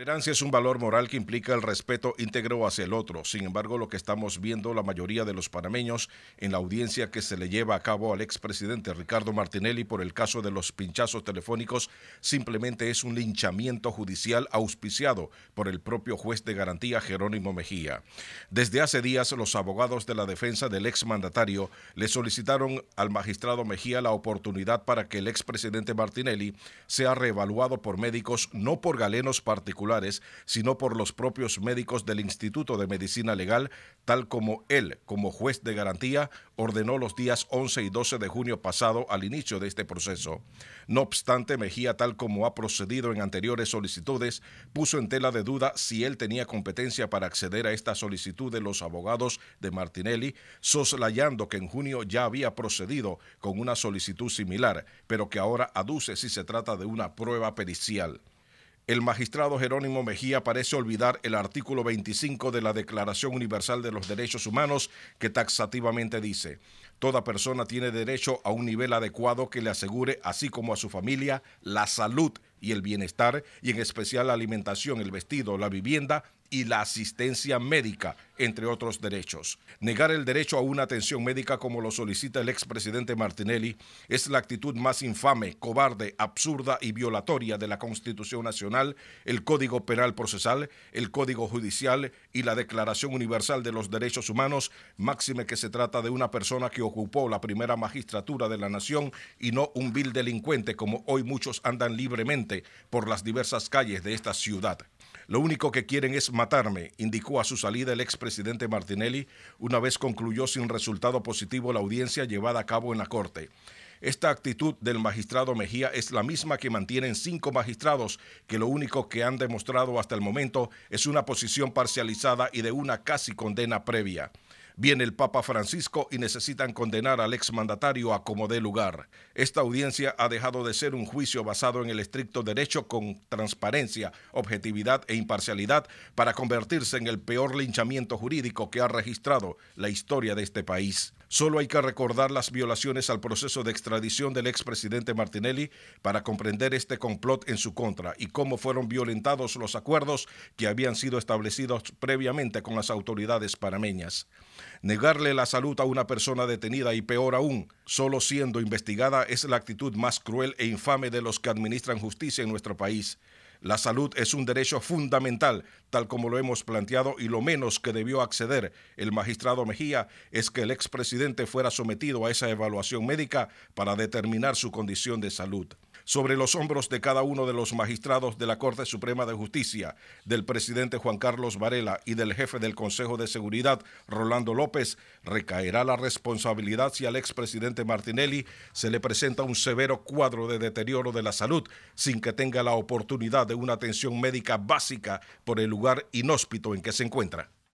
La tolerancia es un valor moral que implica el respeto íntegro hacia el otro. Sin embargo, lo que estamos viendo la mayoría de los panameños en la audiencia que se le lleva a cabo al expresidente Ricardo Martinelli por el caso de los pinchazos telefónicos simplemente es un linchamiento judicial auspiciado por el propio juez de garantía Jerónimo Mejía. Desde hace días, los abogados de la defensa del exmandatario le solicitaron al magistrado Mejía la oportunidad para que el expresidente Martinelli sea reevaluado por médicos, no por galenos particulares sino por los propios médicos del Instituto de Medicina Legal, tal como él, como juez de garantía, ordenó los días 11 y 12 de junio pasado al inicio de este proceso. No obstante, Mejía, tal como ha procedido en anteriores solicitudes, puso en tela de duda si él tenía competencia para acceder a esta solicitud de los abogados de Martinelli, soslayando que en junio ya había procedido con una solicitud similar, pero que ahora aduce si se trata de una prueba pericial el magistrado Jerónimo Mejía parece olvidar el artículo 25 de la Declaración Universal de los Derechos Humanos que taxativamente dice, Toda persona tiene derecho a un nivel adecuado que le asegure, así como a su familia, la salud, y el bienestar, y en especial la alimentación, el vestido, la vivienda y la asistencia médica, entre otros derechos. Negar el derecho a una atención médica como lo solicita el expresidente Martinelli es la actitud más infame, cobarde, absurda y violatoria de la Constitución Nacional, el Código Penal Procesal, el Código Judicial y la Declaración Universal de los Derechos Humanos, máxime que se trata de una persona que ocupó la primera magistratura de la nación y no un vil delincuente como hoy muchos andan libremente por las diversas calles de esta ciudad. Lo único que quieren es matarme, indicó a su salida el expresidente Martinelli una vez concluyó sin resultado positivo la audiencia llevada a cabo en la Corte. Esta actitud del magistrado Mejía es la misma que mantienen cinco magistrados, que lo único que han demostrado hasta el momento es una posición parcializada y de una casi condena previa. Viene el Papa Francisco y necesitan condenar al exmandatario a como dé lugar. Esta audiencia ha dejado de ser un juicio basado en el estricto derecho con transparencia, objetividad e imparcialidad para convertirse en el peor linchamiento jurídico que ha registrado la historia de este país. Solo hay que recordar las violaciones al proceso de extradición del expresidente Martinelli para comprender este complot en su contra y cómo fueron violentados los acuerdos que habían sido establecidos previamente con las autoridades panameñas. Negarle la salud a una persona detenida y peor aún, solo siendo investigada es la actitud más cruel e infame de los que administran justicia en nuestro país. La salud es un derecho fundamental, tal como lo hemos planteado, y lo menos que debió acceder el magistrado Mejía es que el expresidente fuera sometido a esa evaluación médica para determinar su condición de salud sobre los hombros de cada uno de los magistrados de la Corte Suprema de Justicia, del presidente Juan Carlos Varela y del jefe del Consejo de Seguridad, Rolando López, recaerá la responsabilidad si al expresidente Martinelli se le presenta un severo cuadro de deterioro de la salud sin que tenga la oportunidad de una atención médica básica por el lugar inhóspito en que se encuentra.